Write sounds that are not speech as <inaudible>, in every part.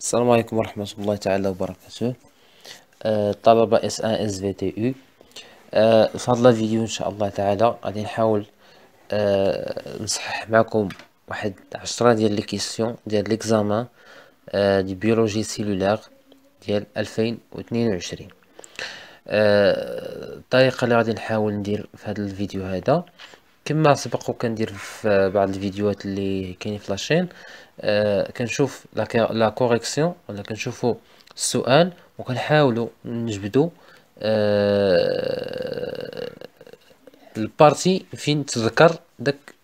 السلام عليكم ورحمة الله تعالى وبركاته الطلبة أه، اس ان اس في تي او أه، في هذا الفيديو ان شاء الله تعالى غادي نحاول أه، نصحح معكم واحد عشرة ديال لي كيسيون ديال ليكزامان دي بيولوجي سيلولار ديال ألفين وتنين وعشرين الطريقة اللي غادي نحاول ندير في هذا الفيديو هذا كما سبق وكندير في بعض الفيديوهات اللي كاينين في لاشين آه، كنشوف لا كوريكسيون ولا كنشوفوا السؤال وكنحاولوا نجبدوا آه البارتي فين تذكر داك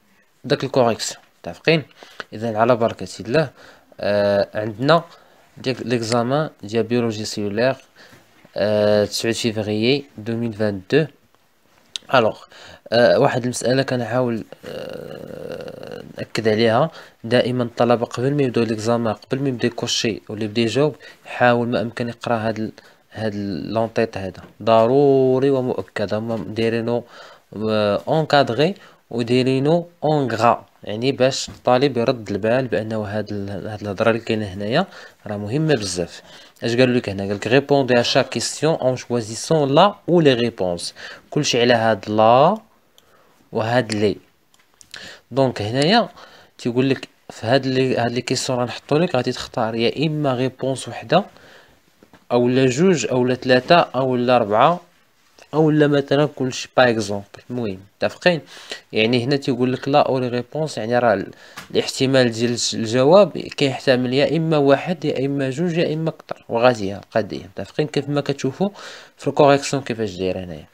داك الكوريكسيون متفقين اذا على بركه الله آه، عندنا ديك ليكزامان ديال بيولوجي سيلولير 9 فيفريي 2022 الوغ آه، واحد المسألة كنحاول آه، نأكد عليها دائما الطلبة قبل ما يبداو ليكزامان قبل ما يبدا يكوشي ولا يبدا يجاوب يحاول ما أمكن يقرا هاد هاد لونطيط هذا ضروري ومؤكد هما دايرينو اونكادغي آه، ودايرينو غا يعني باش الطالب يرد البال بانه هاد هاد الهضره اللي كاينه هنايا راه مهمه بزاف اش قالوا لك هنا قالك ريبوندي ا شاك كيسيون اون شوازيسون لا او لي ريبونس كلشي على هاد لا وهاد لي دونك هنايا تيقول لك في هاد لي هاد لي كيسيون غنحطو لك غادي تختار يا اما غيبونس وحده اولا جوج اولا ثلاثه اولا اربعه اولا مثلا كلشي با اكزومبل المهم متفقين يعني هنا تيقول لك لا لي ريبونس يعني راه الاحتمال ديال الجواب كيحتمل يا اما واحد يا اما جوج يا اما اكثر وغادي القضيه متفقين كيف ما كتشوفوا في الكوريكسيون كيفاش دايره هنايا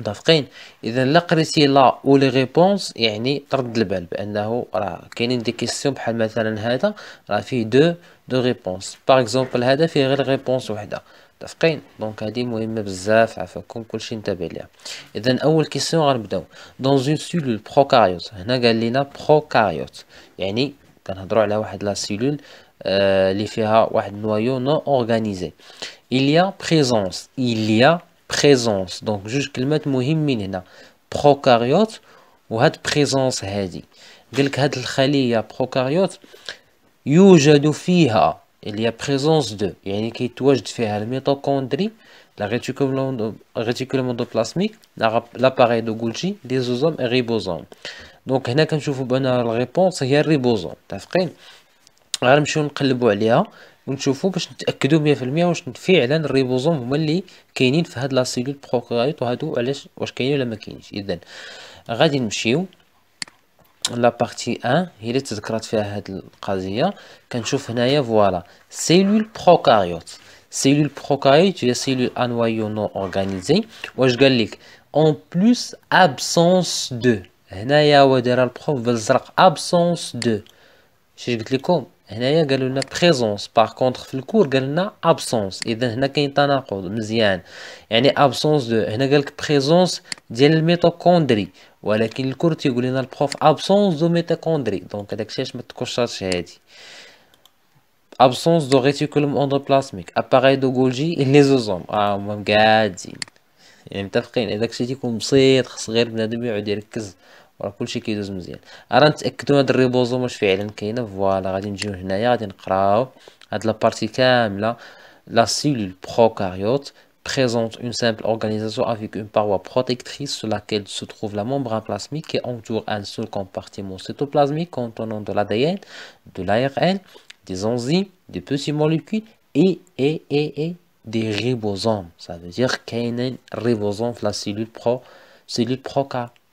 متفقين اذا لا قريتي لا او لي ريبونس يعني ترد البال بانه راه كاينين دي كيسيون بحال مثلا هذا راه فيه دو دو ريبونس باغ اكزومبل هذا فيه غير ريبونس وحده متفقين دونك هادي مهمه بزاف عفاكم كلشي نتابع ليها اذا اول كيسيون غنبداو دون اون سيلول بروكاريوت هنا قال لينا بروكاريوت يعني كنهضروا على واحد لا سيلول اللي آه فيها واحد نوايو نو اورغانيزي il y a présence il y a بريزونس دونك جوج كلمات مهمين هنا بروكاريوت وهاد بريزونس هادي قالك هاد الخليه بروكاريوت يوجد فيها اللي هي بريزونس دو يعني كيتواجد فيها الميتوكوندري لا ريتيكولوم دو بلاسميك لاباري دو غولجي زوزوم ريبوزوم دونك هنا كنشوفوا بان الريبونس هي الريبوزوم متفقين غنمشيو نقلبوا عليها ونشوفوا باش نتاكدوا 100% واش فعلا الريبوزوم هما اللي كاينين في هاد لا سيلول بروكاريوت وهادو علاش واش كاينين ولا ما كاينينش اذا غادي نمشيو لا بارتي 1 هي اللي تذكرات فيها هاد القضيه كنشوف هنايا فوالا سيلول بروكاريوت سيلول بروكاريوت هي سيلول انوايو نو اورغانيزي واش قال لك اون بلوس ابسونس دو هنايا هو داير البروف بالزرق ابسونس دو شي قلت لكم هنايا قالوا لنا بريزونس باغ كونتر في الكور قال لنا ابسونس اذا هنا كاين تناقض مزيان يعني ابسونس دو هنا قال لك بريزونس ديال الميتوكوندري ولكن الكور تيقول لنا البروف ابسونس دو ميتوكوندري دونك هذاك الشيء ما تكشرش هادي ابسونس دو ريتيكولوم اندوبلازميك اباري دو جولجي لي زوزوم اه هما قاعدين يعني متفقين هذاك الشيء تيكون بسيط خص غير بنادم يعود يركز راه كلشي كيدوز مزيان راه نتاكدوا هاد الريبوزوم واش فعلا كاينه فوالا غادي نجيو هنايا غادي نقراو هاد partie complète. La cellule بروكاريوت présente une simple organisation avec une paroi protectrice sur laquelle se trouve la membrane plasmique qui entoure un seul compartiment cytoplasmique contenant de l'ADN, de l'ARN, des enzymes, des petits molécules et, et, et, des ribosomes. Ça veut dire qu'il y a un ribosome, la cellule, pro, cellule procaryote.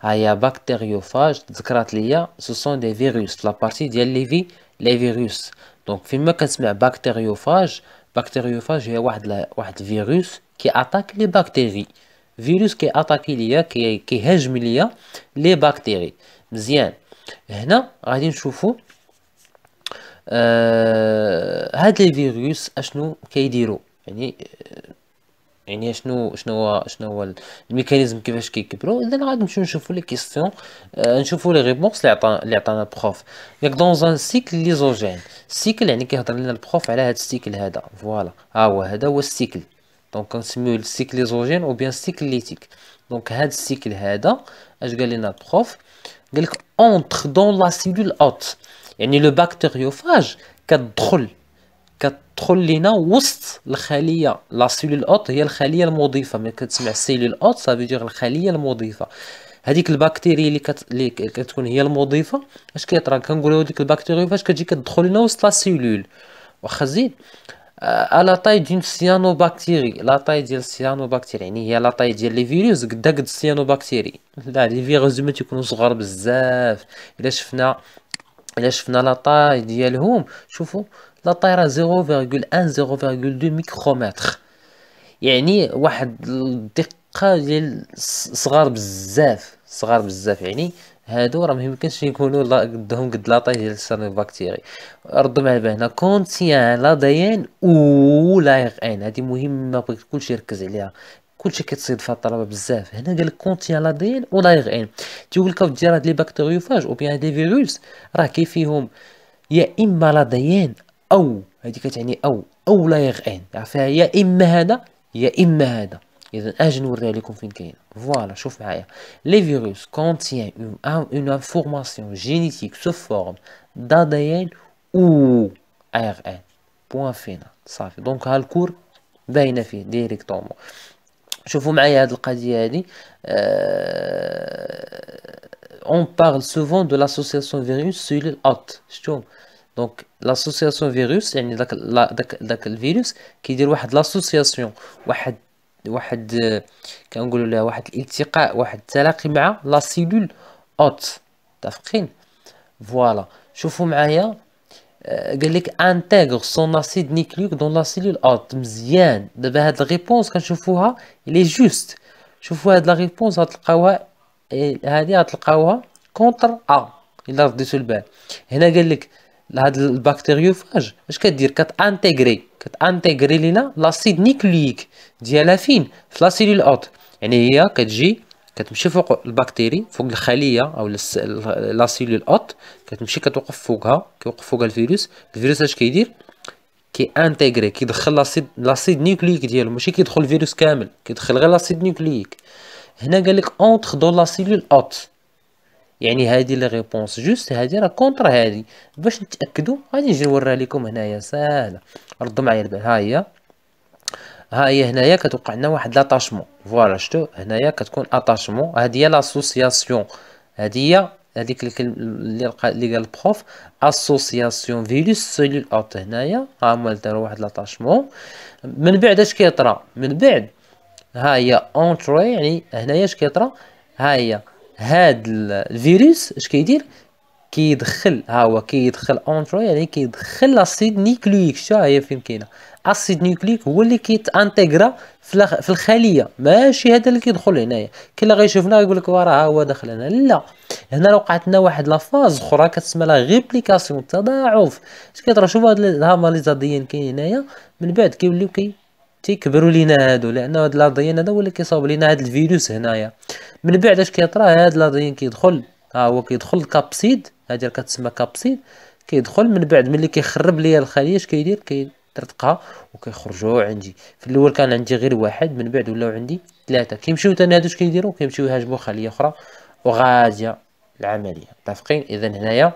هيا بكتيريوفاج تذكرات ليا سو سون دي فيروس لا بارتي ديال في لي فيروس دونك فين ما كنسمع بكتيريوفاج بكتيريوفاج هي واحد لا واحد فيروس كي اتاك لي بكتيري فيروس كي اتاكي ليا كي كيهاجم ليا لي بكتيري مزيان هنا غادي نشوفو آه هاد لي فيروس اشنو كيديروا يعني آه، يعني شنو شنو شنو هو الميكانيزم كيفاش كيكبروا اذا غادي نمشيو نشوفوا لي كيسيون آه نشوفوا لي ريبونس اللي عطا اللي عطانا البروف ياك دون ان سيكل ليزوجين سيكل يعني كيهضر لنا البروف على هذا السيكل هذا فوالا ها هو هذا هو السيكل دونك كنسميو السيكل ليزوجين او بيان السيكل ليتيك دونك هذا السيكل هذا اش قال لنا البروف قال لك اونتر دون لا سيلول اوت يعني لو باكتيريوفاج كتدخل تدخل لينا وسط الخليه لا سيلول اوت هي الخليه المضيفه ملي كتسمع سيلول اوت صافي دير الخليه المضيفه هذيك البكتيريا اللي كت... اللي كتكون هي المضيفه اش كيطرا كنقولوا هذيك البكتيريا فاش كتجي كتدخل لنا وسط لا سيلول واخا زيد آه لا طاي دون سيانو بكتيري لا طاي ديال السيانو بكتيري يعني هي لا طاي ديال لي فيروس قدا قد السيانو بكتيري لا لي فيروس ما تيكونوا صغار بزاف الا شفنا الا شفنا لا طاي ديالهم شوفوا لا طايره 0.1 0.2 ميكرومتر يعني واحد الدقه ديال صغار بزاف صغار بزاف يعني هادو راه ميمكنش يكونوا قدهم قد لا طاي ديال السيرن بكتيري ردوا معايا هنا كونتيان لا ديان او لا ار ان هادي مهمه بغيت كلشي يركز عليها كلشي كيتصيد فيها الطلبه بزاف هنا قال كونتيان لا ديان او لا ار ان تيقول لك ديال هاد لي بكتيريوفاج او بيان دي فيروس راه كيفيهم يا اما لا ديان او هذه كتعني او او لا يغ عرفتها يا اما هذا يا اما هذا اذا اجي نوريها لكم فين كاينه فوالا شوف معايا لي فيروس كونتيان اون انفورماسيون جينيتيك سو فورم دي ان او ار ان بوان فينا صافي دونك ها الكور باينه فيه ديريكتومون شوفوا معايا هاد القضيه هادي اون بارل سوفون دو لاسوسياسيون فيروس سيلول اوت شتو دونك لاسوسياسيون فيروس يعني داك داك داك الفيروس كيدير واحد لاسوسياسيون واحد واحد كنقولوا لها واحد الالتقاء واحد التلاقي مع لا سيلول اوت متفقين فوالا شوفوا معايا قال لك انتيغ سون اسيد نيكليك دون لا سيلول اوت مزيان دابا هاد الريبونس كنشوفوها لي جوست شوفوا هاد لا ريبونس غتلقاوها إيه، هادي غتلقاوها كونتر ا الا رديتو البال هنا قال لك لهاد الباكتيريوفاج اش كدير كتانتيغري كتانتيغري لينا لاسيد نيكليك ديالها فين في لاسيلول اوت يعني هي كتجي كتمشي فوق البكتيري فوق الخليه او لاسيلول اوت كتمشي كتوقف فوقها كيوقف فوقها الفيروس الفيروس اش كيدير كي انتيغري كيدخل لاسيد لاسيد نيكليك ديالو ماشي كيدخل الفيروس كامل كيدخل غير لاسيد نيكليك هنا قال لك اونتر دو لا اوت يعني هذه لي ريبونس جوست هذه راه كونتر هذه باش نتاكدوا غادي نجي نوريها لكم هنايا ساهله ردوا معايا البال ها هي ها هي هنايا كتوقع لنا واحد لاتاشمون فوالا شتو هنايا كتكون اتاشمون هذه هي لاسوسياسيون هذه هي هذيك الكلمه اللي قال البروف اسوسياسيون فيروس سيلول اوت هنايا ها هما داروا واحد لاتاشمون من بعد اش كيطرا من بعد ها هي اونتري يعني هنايا اش كيطرا ها هي هاد الفيروس اش كيدير كيدخل ها هو كيدخل اونترو يعني كيدخل لاسيد نيكليك شو هي فين كاينه اسيد نيكليك هو اللي كيتانتيغرا في الخليه ماشي هذا اللي كيدخل هنايا لا غيشوفنا يقول لك وراه هو داخل هنا لا هنا وقعت لنا واحد لافاز اخرى كتسمى لا غيبليكاسيون تضاعف اش كترى شوف هاد الهاماليزا ديال كاين هنايا من بعد كيوليو كي تيكبروا لينا هادو لان هاد الارضيين هذا هو اللي كيصاوب لينا هاد الفيروس هنايا من بعد اش كيطرا هاد الارضيين كيدخل ها هو كيدخل الكابسيد هادي راه كتسمى كابسيد كيدخل من بعد ملي كيخرب ليا الخليه اش كيدير كيطرقها وكيخرجوا عندي في الاول كان عندي غير واحد من بعد ولاو عندي ثلاثه كيمشيو ثاني هادو اش كيديروا كيمشيو يهاجموا خليه اخرى وغاديه العمليه متفقين اذا هنايا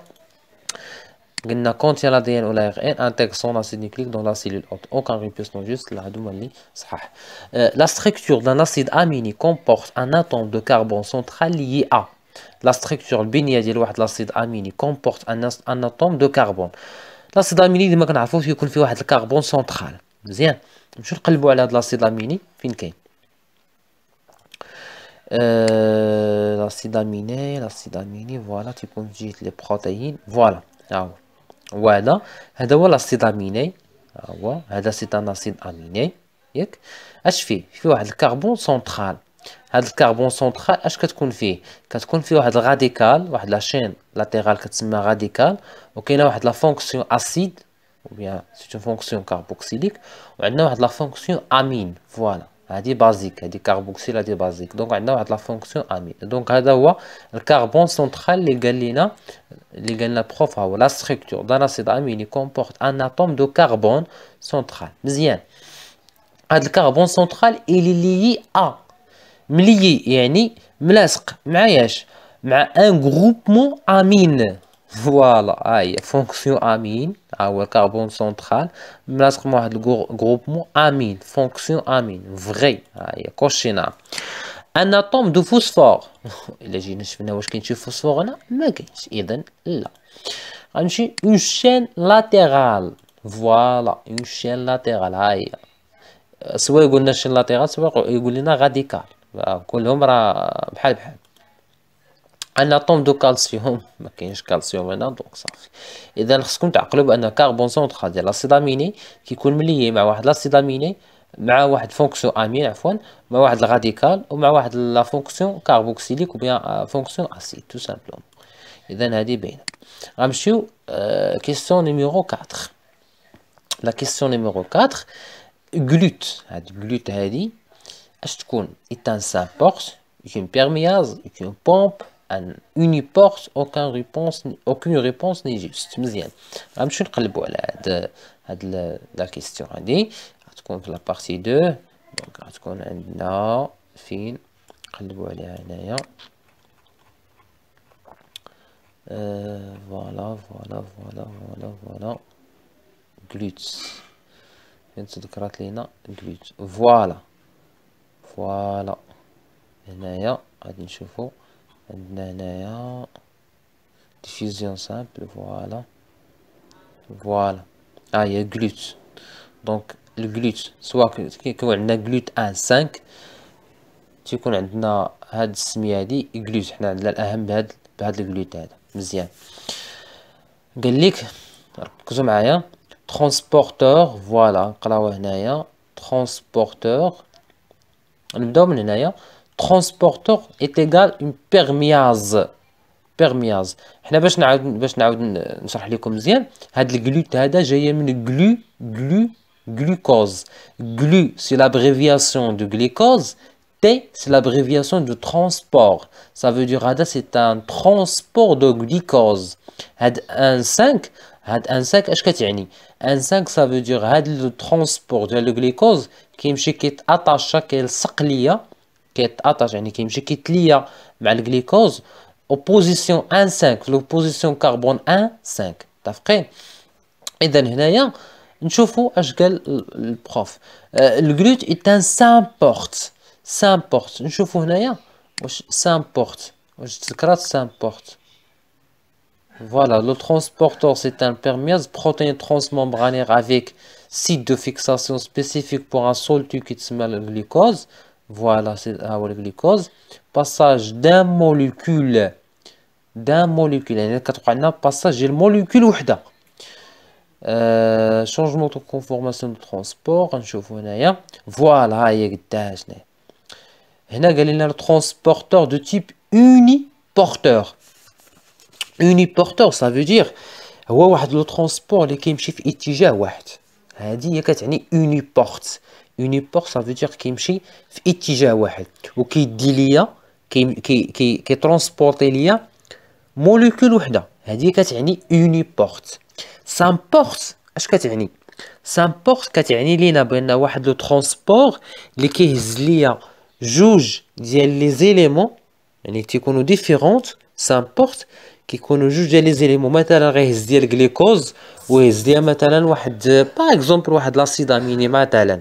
Il contient l'ADN ou l'ARN, او لا son acide nucléique dans la cellule hôte aucun répuissant juste la doumali euh, la structure d'un acide aminé comporte un atome de carbone central lié à la structure البنيه de l'acide aminé comporte un, un atome de carbone l'acide aminé il y a un carbone central. bien, je مزيان نمشيو نقلبو على هاد l'acide aminé فين كاين euh, l'acide aminé l'acide aminé voilà tu peux me les protéines. Voilà. Voilà. Ah وهذا هذا هو لاسيد اميني ها هو هذا سيت ان اسيد اميني ياك اش فيه فيه واحد الكربون سنترال هاد الكربون سنترال اش كتكون فيه كتكون فيه واحد الراديكال واحد لاشين لاتيرال كتسمى راديكال وكاينه واحد لا فونكسيون اسيد ou bien c'est une fonction carboxylique وعندنا واحد لا فونكسيون امين فوالا Elle basique, elle dit carboxyle, elle basique. Donc, elle a la fonction amine. Donc, elle a le carbone central, les galines, les galines profa, la structure d'un acide amine, comporte un atome de carbone central. Bien. À le carbone central, il est lié à... lié, elle un groupement amine. فوالا ها هي فونكسيون امين ها هو الكربون سنترال ملاصق مع واحد الجروبمون امين فونكسيون امين فغي ها هي كوشينا ان اتوم دو فوسفور الا جينا شفنا واش كاين شي فوسفور هنا ما كاينش اذا لا غنمشي اون شين لاتيرال فوالا اون شين لاتيرال ها هي سواء قلنا شين لاتيرال سوا يقول لنا غاديكال كلهم راه بحال بحال اناتوم دو كالسيوم ما كاينش كالسيوم هنا دونك صافي اذا خصكم تعقلوا بان كاربون سونترال ديال اميني كيكون ملي مع واحد لاسيد اميني مع واحد فونكسيون امين عفوا مع واحد الغاديكال ومع واحد لا فونكسيون كاربوكسيليك وبيان آه، فونكسيون اسيد تو سامبلومون اذا هذه باينه غنمشيو كيسيون نيميرو 4 لا كيسيون نيميرو 4 غلوت هاد غلوت هادي اش تكون ايتان سابورت يكون بيرمياز يكون بومب porte aucun réponse aucune réponse n'est juste مزيان غنمشيو نقلبوا على la la لا la 2 دونك غتكون عندنا euh, voilà voilà voilà voilà voilà voilà voilà voilà voilà voilà voilà diffusion simple voilà voilà ah il y a glut donc le glut soit que ce on a glut 1 5 tu connais had le glut, glut, transporteur voilà قراوه transporteur نبداو من transporteur est égal une perméase perméase حنا باش نعاود باش نعاود نشرح لكم مزيان هاد الجلوت هذا من glu, glu, glucose glu c'est l'abréviation de glucose. T, c'est l'abréviation de transport. Ça veut dire que c'est un transport de glucose. Un 5, un 5, un 5, ça veut dire le transport de glucose qui est attaché à la كيتعطش يعني كيمشي كيتليا مع الجليكوز وبوزيسيون 1 5 لو كربون 1 5 متفقين اذا هنايا نشوفوا اش قال البروف الجلوت ايتان سامبورت سامبورت نشوفوا هنايا واش سامبورت واش تذكرات سامبورت Voilà, le transporteur, c'est un permise protéine transmembranaire avec site de fixation spécifique pour un seul qui se le glucose. Voilà, c'est le glucose. Passage d'un molécule, d'un molécule, يعني passage de molécule euh, changement de conformation de transport, Voilà, il y a قال لنا le transporteur de type uniporteur. Uniporteur, ça veut dire هو واحد le transport اللي كيمشي في اتجاه واحد. هذه هي كتعني يونيبور سا فو كيمشي في اتجاه واحد وكيدي ليا كي كي ترونسبورتي ليا موليكول وحده هذه كتعني يونيبورت سامبورت اش كتعني سامبورت كتعني لينا بان واحد لو ترونسبور اللي كيهز ليا جوج ديال لي زيليمون يعني تيكونوا ديفيرونت سامبورت كيكونوا جوج ديال لي زيليمون مثلا غيهز ديال غليكوز ويهز ديال مثلا واحد باغ اكزومبل واحد لاسيد اميني مثلا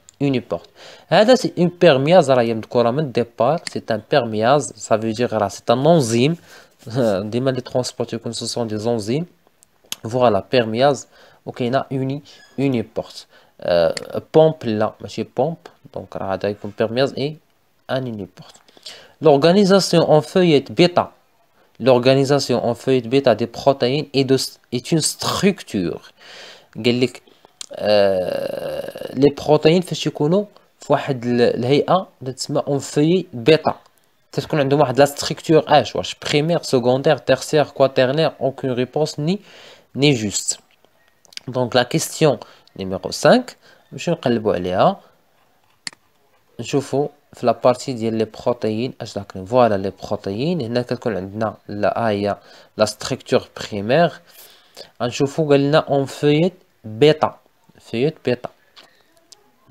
porte C'est une perméase à la départ. C'est un perméase, ça veut dire c'est un enzyme. Euh, des de transporteurs comme ce sont des enzymes. Voilà, perméase. Ok, y a une, une porte euh, pompe là, monsieur pompe. Donc, avec une perméase et un uniporte. L'organisation en feuillette bêta. L'organisation en feuillette bêta des protéines est une structure. لي آه، بروتين فاش يكونوا في واحد الهيئه اللي تسمى اون في بيتا تتكون عندهم واحد لا ستركتور اش واش بريمير سكوندير تيرسير كواترنير اوكون ريبونس ني ني جوست دونك لا كيستيون نيميرو 5 نمشيو نقلبو عليها نشوفو في لابارتي ديال لي بروتيين اش داك فوالا لي بروتيين هنا كتكون عندنا لا هي لا ستركتور بريمير غنشوفو قالنا اون فيت بيتا Feuillet bêta.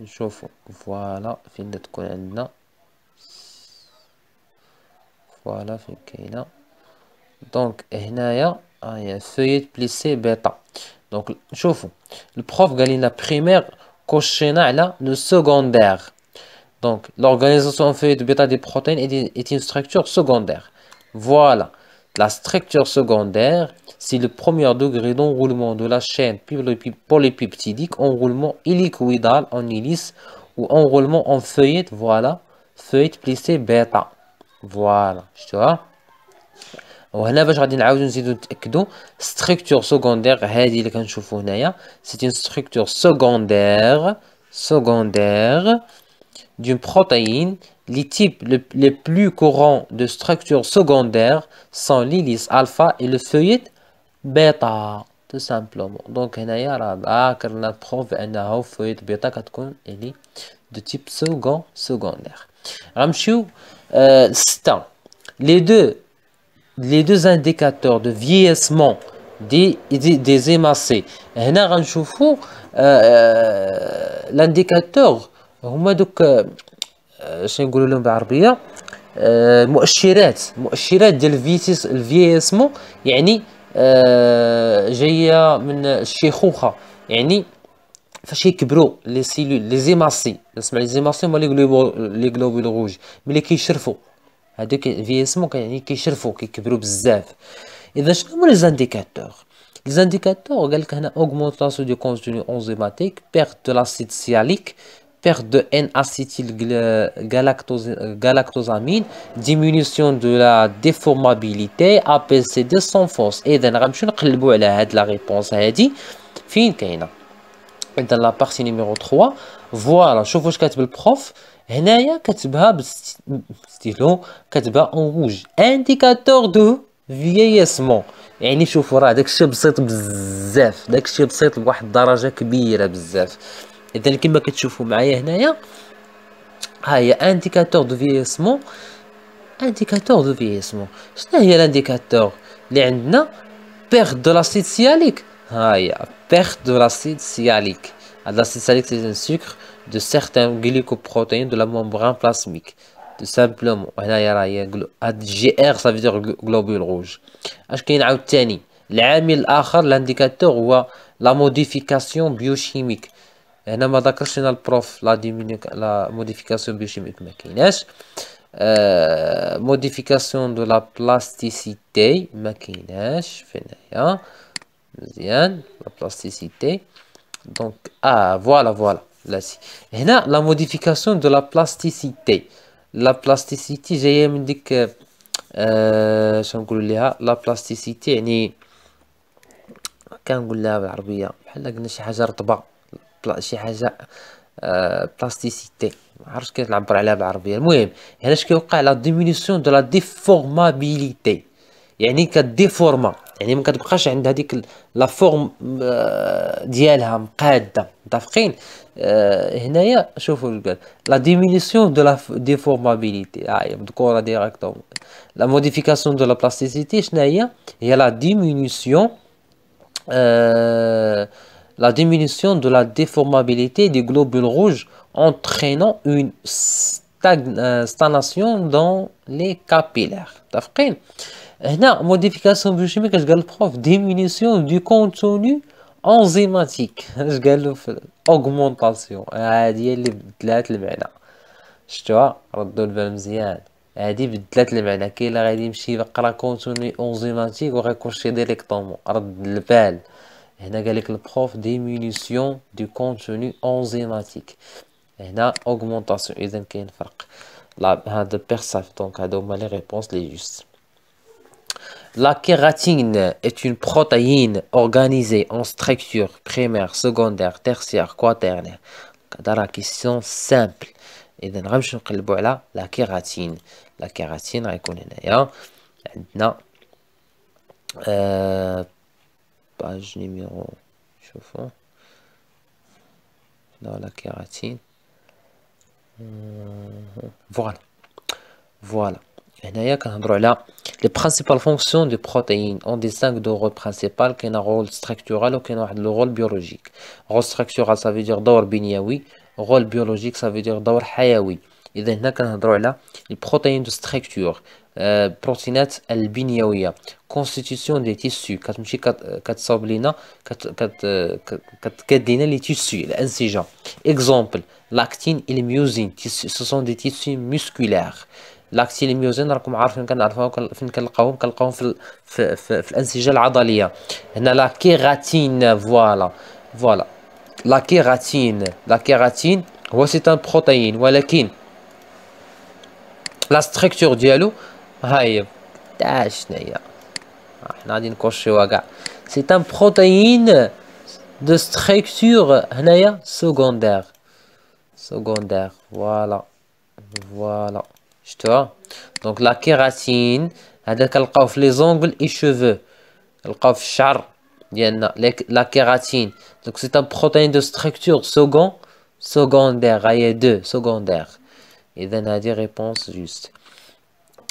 Je vous. Voilà. Voilà. Donc, ah, il y a un feuillet plus bêta. Donc, je vous. Le prof, Galina primaire la première, il la Donc, l'organisation en de bêta des protéines est une structure secondaire. Voilà. La structure secondaire c'est le premier degré d'enroulement de la chaîne polypeptidique, enroulement hélicoïdal en hélice ou enroulement en feuillette, voilà, feuillette plissée bêta. Voilà, tu vois. On باش غادي نعاودو نزيدو نتاكدو Structure secondaire. اللي structure هنايا secondaire d'une protéine, les types les plus courants de structures secondaire sont l'hélice alpha et le feuillet Beta tout simplement, donc il y a la preuve et la refait de bêta 4 con et ni de type second secondaire. Ramchou, c'est euh, un les deux, les deux indicateurs de vieillissement des émassés. Il y a un choufou euh, euh, l'indicateur. On m'a donc chez Goulou l'embarbé à Mochiret Mochiret de le vitesse le vieillissement. Il آه، جايه من الشيخوخه يعني فاش يكبروا لي سيلول لي زيماسي نسمع لي زيماسي هما لي لي غلوبول روج ملي كيشرفوا في فيسمو يعني كيشرفوا كيكبروا بزاف اذا شنو هما لي زانديكاتور لي زانديكاتور قال لك هنا اوغمونطاسيون دو كونتوني انزيماتيك بيرت دو لاسيد سياليك perte de N-acétylgalactosamine, diminution de la déformabilité, APCD sans force. Et donc, غنمشيو نقلبوا على هاد لا ريبونس هادي فين كاينه اذا لا بارتي نيميرو 3 فوالا شوفوا واش كاتب البروف هنايا كتبها بستيلو كتبها اون روج انديكاتور دو فييسمون يعني شوفوا راه داكشي بسيط بزاف داكشي بسيط بواحد الدرجه كبيره بزاف اذا كما كتشوفوا معايا هنايا ها هي انديكاتور دو فيسمون انديكاتور دو فيسمون شنو هي الانديكاتور اللي عندنا بيغ دو لاسيد سياليك ها هي بيغ دو لاسيد سياليك لاسيد سياليك سي ان سكر دو سيغتان غليكوبروتين دو لا مومبران بلازميك تو سامبلومون هنايا راه هاد جي ار سا فيدير غلوبول روج اش كاين عاوتاني العامل الاخر لانديكاتور هو لا موديفيكاسيون بيوشيميك هنا ما ذكرش لنا البروف لا ديمينيك لا موديفيكاسيون بيوشيميك ما كايناش موديفيكاسيون دو لا بلاستيسيتي ما كايناش فين هي مزيان لا بلاستيسيتي دونك اه فوالا فوالا سي هنا لا موديفيكاسيون دو لا بلاستيسيتي لا بلاستيسيتي جايه من ديك آه شنو نقولوا ليها لا بلاستيسيتي يعني كنقول لها بالعربيه بحال قلنا شي حاجه رطبه بلا... شي حاجه آه، بلاستيسيتي ما عرفتش كيف نعبر عليها بالعربيه المهم هنا اش كيوقع لا ديمينيسيون دو لا ديفورمابيليتي يعني كديفورما يعني ما كتبقاش عند هذيك لا آه، فورم ديالها مقاده متفقين آه هنايا شوفوا قال لا ديمينيسيون دو لا ديفورمابيليتي هاي مذكوره ديريكتوم لا موديفيكاسيون دو لا بلاستيسيتي شنو هي هي لا ديمينيسيون آه la diminution de la déformabilité des globules rouges entraînant une euh, stagnation dans les capillaires. La modification biochimique, je le prof, diminution du contenu enzymatique. Je gagne augmentation. Je vois, je le le le et là, le prof diminution du contenu enzymatique. Et augmentation. Et donc, il y a La hein, de persaf. Donc, la réponse les juste. La kératine est une protéine organisée en structure primaire secondaire tertiaires, quaternaires. Dans la question simple. Et donc, je vais là la kératine. La kératine, elle est connue page numéro chauffant dans la kératine euh, voilà voilà et d'ailleurs il y a là les principales fonctions des protéines ont des deux rôles principaux qui a un rôle structural ou qui un rôle biologique rôle structural ça veut dire d'or oui. rôle biologique ça veut dire d'or hayaoui et il y a là les protéines de structure بروتينات البنيويه كونستيتيسيون دي تيسيو كتمشي كتصاوب لينا كتكاد لينا لي تيسيو الانسجه اكزومبل لاكتين الميوزين سو دي تيسيو موسكولير لاكتين الميوزين راكم عارفين كنعرفوها فين كنلقاوهم كنلقاوهم في, في, في, في الانسجه العضليه هنا لا كيراتين فوالا فوالا لا كيراتين لا كيراتين هو سي ان بروتين ولكن لا ستركتور ديالو C'est un protéine de structure secondaire. Secondaire. Voilà. Voilà. Je vois. Donc la kératine, elle coupe les ongles et cheveux. Elle char Charles. La kératine. Donc c'est un protéine de structure secondaire. Il y a deux. Secondaire. et y a deux réponse juste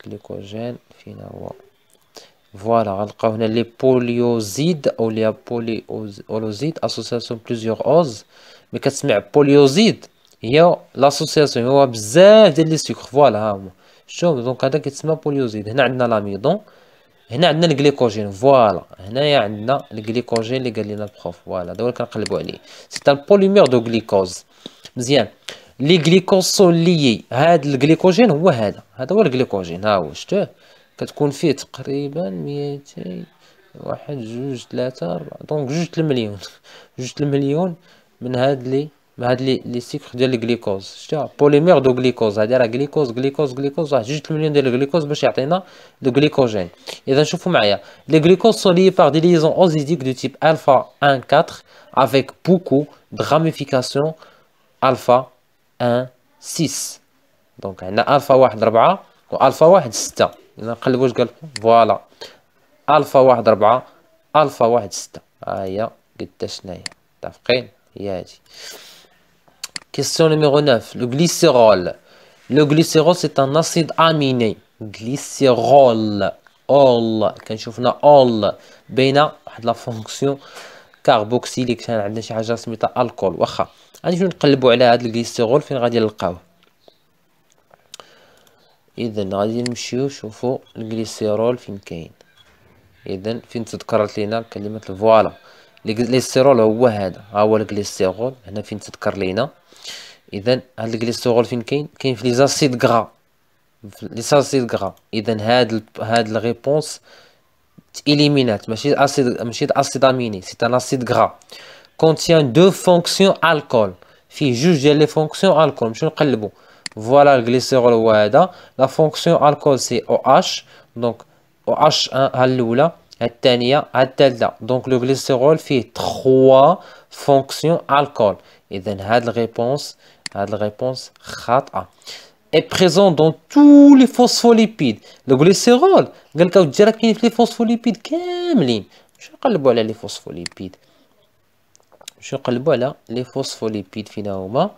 فينا هو فوالا غنلقاو هنا لي بوليوزيد او لي بوليوزيد اسوسياسيون بليزيوغ اوز مي كتسمع بوليوزيد هي لاسوسياسيون هو بزاف ديال لي سكر فوالا ها هما شوف دونك هذا كيتسمى بوليوزيد هنا عندنا لاميدون هنا عندنا الجليكوجين فوالا هنايا عندنا الجليكوجين اللي قال لنا البروف فوالا هذا هو اللي كنقلبوا عليه سي ان بوليمير دو غليكوز مزيان لي غليكوز سون هاد الجليكوجين هو هذا هذا هو الجليكوجين ها هو شتوه كتكون فيه تقريبا ميتين واحد جوج ثلاثة أربعة دونك جوج المليون <laughs> جوج المليون من هاد لي من هاد لي لي سيكل ديال الجليكوز شتيها بوليمير دو جليكوز هادي راه جليكوز جليكوز جليكوز واحد جوج المليون ديال الجليكوز باش يعطينا دو جليكوجين اذا شوفوا معايا لي جليكوز سون ليي باغ دي ليزون اوزيديك دو تيب الفا 1 4 افيك بوكو دو راميفيكاسيون الفا 1 6 دونك عندنا الفا واحد ربعة و الفا واحد ستة الا نقلبو قال فوالا الفا واحد ربعة الفا واحد ستة هاهي هي قداش هنايا متافقين هي هادي كيسيون نوميغو نوف لو غليسيرول لو غليسيرول سي ان اسيد اميني غليسيرول اول كنشوفنا اول بين واحد لا فونكسيون كاربوكسيليك عندنا شي حاجه سميتها الكول واخا غادي نقلبو على هاد الجليسيرول فين غادي نلقاوه اذا غادي نمشيو نشوفو الجليسيرول فين كاين اذا فين تذكرت لينا كلمه فوالا الجليسيرول هو هذا ها هو الجليسيرول هنا فين تذكر لينا اذا هاد الجليسيرول فين كاين كاين في لي زاسيد غرا لي زاسيد غرا اذا هاد ال... هاد الريبونس تيليمينات ماشي اسيد ماشي اسيد اميني سي ان اسيد غرا كونتيان دو فونكسيون الكول فيه جوج ديال لي فونكسيون الكول نمشيو نقلبو Voilà le glycérol La fonction alcool c'est OH. Donc OH1 à l'oula, à l'tania, à l'telda. Donc le glycérol fait trois fonctions alcool. Et donc cette réponse, cette réponse khata. Est présent dans tous les phospholipides. Le glycérol, quelqu'un dirait qu'il les phospholipides كاملين. مش نقلبوا على les phospholipides. je مش نقلبوا على les phospholipides finalement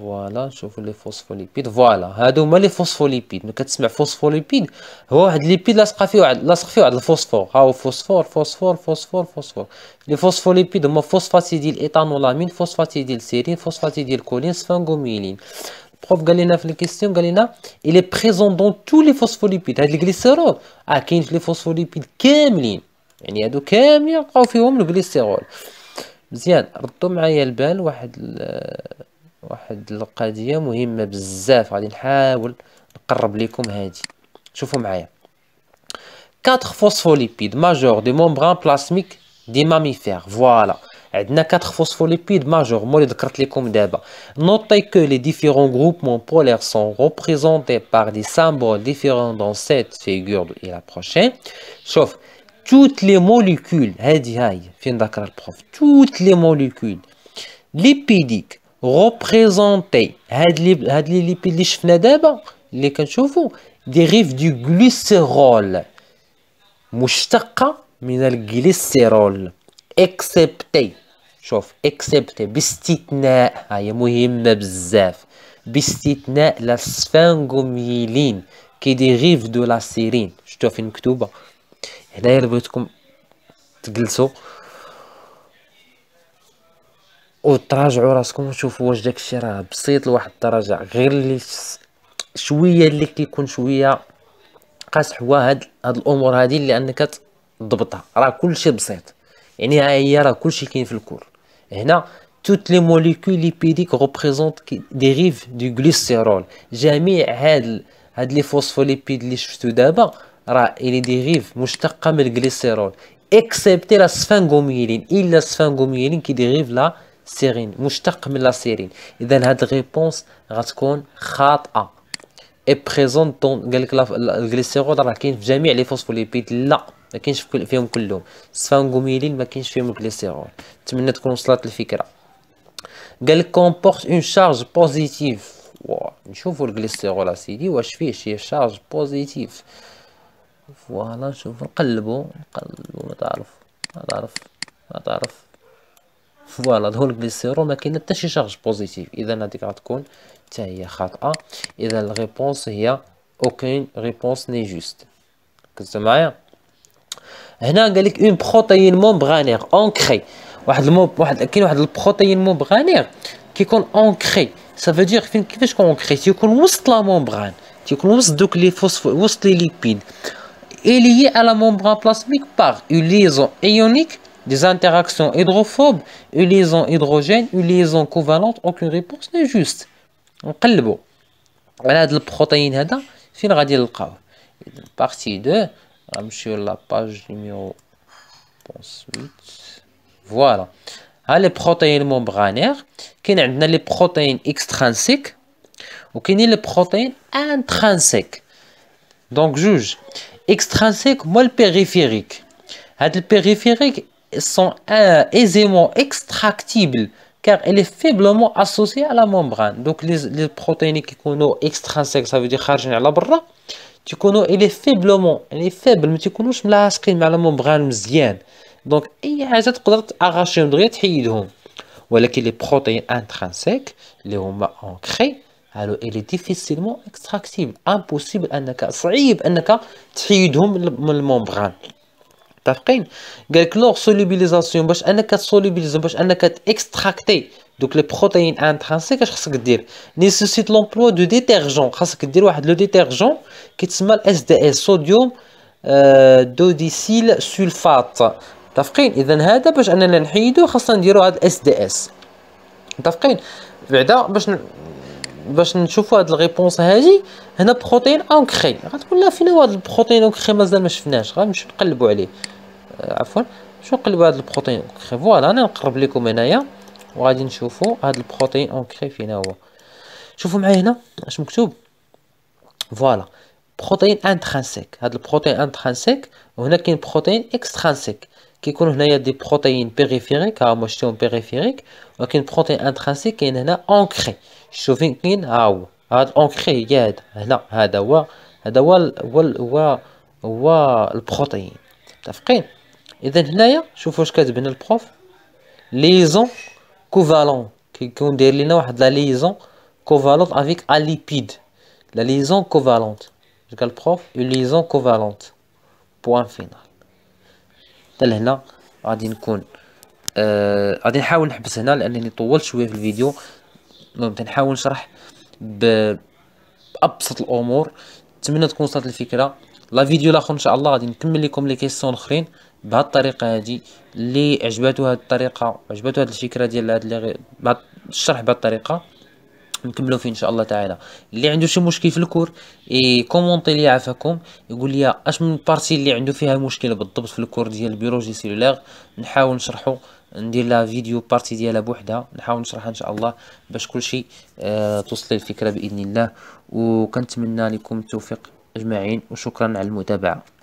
فوالا نشوفو لي فوسفوليبيد فوالا هادو هما لي فوسفوليبيد ملي كتسمع فوسفوليبيد هو واحد ليبيد لاصق فيه واحد لاصق فيه واحد الفوسفور ها هو فوسفور فوسفور فوسفور فوسفور لي فوسفوليبيد هما فوسفاتيديل ايثانولامين ديال سيرين ديال كولين سفانغوميلين البروف قال لنا في الكيستيون قال لنا الي بريزون دون تو لي فوسفوليبيد هاد الجليسيرول اه كاين لي فوسفوليبيد كاملين يعني هادو كاملين لقاو فيهم الجليسيرول مزيان ردوا معايا البال واحد 4 phospholipides majeurs des membranes plasmiques des mammifères voilà 4 phospholipides majeurs notez que les différents groupements polaires sont représentés par des symboles différents dans cette figure et la prochaine Sauf toutes les molécules toutes les molécules lipidiques غوبريزونتي هاد لي هاد لي ليبيد اللي شفنا دابا اللي كنشوفو ديغيف دو غليسيرول مشتقه من الجليسيرول اكسبتي شوف اكسبتي باستثناء هي مهمه بزاف باستثناء لا سفانغوميلين كي ديغيف دو لا سيرين شفتوها فين مكتوبه هنايا بغيتكم تجلسوا وتراجعوا راسكم وشوفوا واش داك الشيء راه بسيط لواحد الدرجه غير اللي شويه اللي كيكون شويه قاصح هو هاد هاد الامور هادي اللي انك تضبطها راه كلشي بسيط يعني ها هي راه كلشي كاين في الكور هنا توت لي موليكول ليبيديك ريبريزونت ريف دو غليسيرول جميع هاد هاد لي فوسفوليبيد اللي شفتو دابا راه الي ريف مشتقه من الجليسيرول اكسبتي لا سفانغوميلين الا دي ريف لا سيرين مشتق من لا سيرين اذا هاد الريبونس غتكون خاطئه اي بريزون دون قال لك الجليسيرول راه كاين في جميع لي فوسفوليبيد لا ما كاينش في كل فيهم كلهم سفانغوميلين ما كاينش فيهم الجليسيرول نتمنى تكون وصلت الفكره قال لك كومبورت اون شارج بوزيتيف وا نشوفوا الجليسيرول اسيدي واش فيه شي شارج بوزيتيف فوالا نشوفو نقلبو نقلبو ما تعرف ما تعرف ما تعرف فوالا دهولك بلي ما كاين حتى شي شارج بوزيتيف اذا هذيك غتكون حتى هي خاطئه اذا الريبونس هي اوكين ريبونس ني جوست كنت معايا هنا قال لك اون بروتين مومبرانير اونكري واحد الموب واحد كاين واحد البروتين مومبرانير كيكون اونكري سا فو فين كيفاش كون اونكري تيكون وسط لا مومبران تيكون وسط دوك لي فوسفو وسط لي ليبيد اي لي على مومبران بلاسميك بار ليزون ايونيك des interactions hydrophobes, une liaison hydrogène, une liaison covalente, aucune réponse n'est juste. On calme. On a de la protéine à c'est le Partie 2, je suis sur la page numéro 8. Voilà. On ah, les protéines membranaires, on a les protéines extrinsèques, ou les protéines intrinsèques. Donc, juge. Extrinsèque, moi le périphérique. Le périphérique, sont euh, aisément extractibles car elle est faiblement associée à la membrane. Donc les, protéines qui sont extrinsèques, ça veut dire chargées à la tu connais, est faiblement, elle est faible, mais tu connais la membrane Donc il y a des les protéines intrinsèques, les sont ancrées, alors elle est difficilement extractible, impossible, انك صعيب انك تحيدهم la membrane متفقين قال لك لوغ سوليبيليزاسيون باش انك تسوليبيليز باش انك تاكستراكتي دوك لي بروتيين انترانسيك اش خصك دير نيسيسيت لومبلوا دو ديتيرجون خاصك دير واحد لو ديتيرجون كيتسمى الاس دي اس صوديوم دوديسيل سولفات متفقين اذا هذا باش اننا نحيدو خاصنا نديرو هاد الاس دي اس متفقين بعدا باش ن... باش نشوفوا هاد الريبونس هادي هنا بروتين اونكري غتقول لا فين هو هاد البروتين اونكري مازال ما شفناش غنمشيو نقلبوا عليه آه، عفوا شو نقلبو هاد البروتين اونكري فوالا انا نقرب لكم هنايا وغادي نشوفوا هاد البروتين اونكري فين هو شوفوا معايا هنا اش مكتوب فوالا بروتين انترانسيك هاد البروتين انترانسيك وهنا كاين بروتين اكسترانسيك كيكونوا هنايا دي بروتين بيريفيريك ها هما شتيهم بيريفيريك ولكن بروتين انترانسيك كاين هنا اونكري شوف فين كاين ها هو هاد اونكري هي هاد هنا هذا هو هذا هو هو هو البروتين متفقين اذا هنايا شوفوا واش هنا البروف ليزون كوفالون كيكون داير لينا واحد لا ليزون كوفالونت افيك اليبيد لا ليزون كوفالونت قال البروف اون ليزون كوفالونت بوان فينال حتى لهنا غادي نكون آه، غادي آه نحاول نحبس هنا لانني طولت شويه في الفيديو المهم تنحاول نشرح بابسط الامور نتمنى تكون وصلت الفكره لا فيديو الاخر ان شاء الله غادي نكمل لكم لي كيسيون اخرين بهالطريقه هذه اللي عجباتو هاد الطريقه عجباتو هاد الفكره ديال هاد اللي بهاد الشرح بهاد الطريقه نكملوا فيه ان شاء الله تعالى اللي عنده شي مشكل في الكور يكومونتي لي عافاكم يقول لي اش من بارتي اللي عنده فيها مشكل بالضبط في الكور ديال البيولوجي سيلولير نحاول نشرحو ندير لها فيديو بارتي ديالها بوحدها نحاول نشرحها ان شاء الله باش كلشي آه توصل الفكره باذن الله وكنتمنى لكم التوفيق اجمعين وشكرا على المتابعه